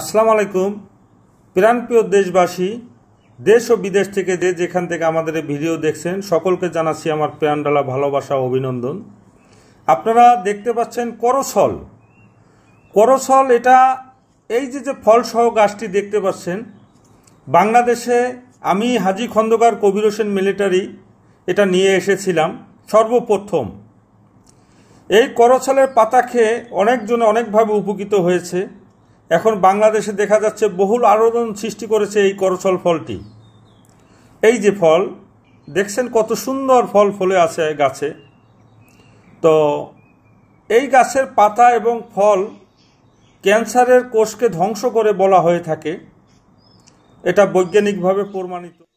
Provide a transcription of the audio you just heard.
আসসালামু আলাইকুম প্রাণপ্রিয় দেশবাসী দেশ ও বিদেশ থেকে যে যেখান থেকে আমাদের ভিডিও দেখছেন সকলকে জানাচ্ছি আমার প্রাণডালা ভালোবাসা অভিনন্দন আপনারা দেখতে পাচ্ছেন করসল করসল এটা এই যে যে ফলসহ গাছটি দেখতে পাচ্ছেন বাংলাদেশে আমি হাজি খন্দকার কবির হোসেন মিলিটারি এটা নিয়ে এসেছিলাম সর্বপ্রথম এই করছলের পাতা খেয়ে অনেকজন অনেকভাবে উপকৃত হয়েছে এখন বাংলাদেশে দেখা যাচ্ছে বহুল আরোদন সৃষ্টি করেছে এই করছল ফলটি এই যে ফল দেখছেন কত সুন্দর ফল ফলে আছে গাছে তো এই গাছের পাতা এবং ফল ক্যান্সারের কোষকে ধ্বংস করে বলা হয়ে থাকে এটা বৈজ্ঞানিকভাবে প্রমাণিত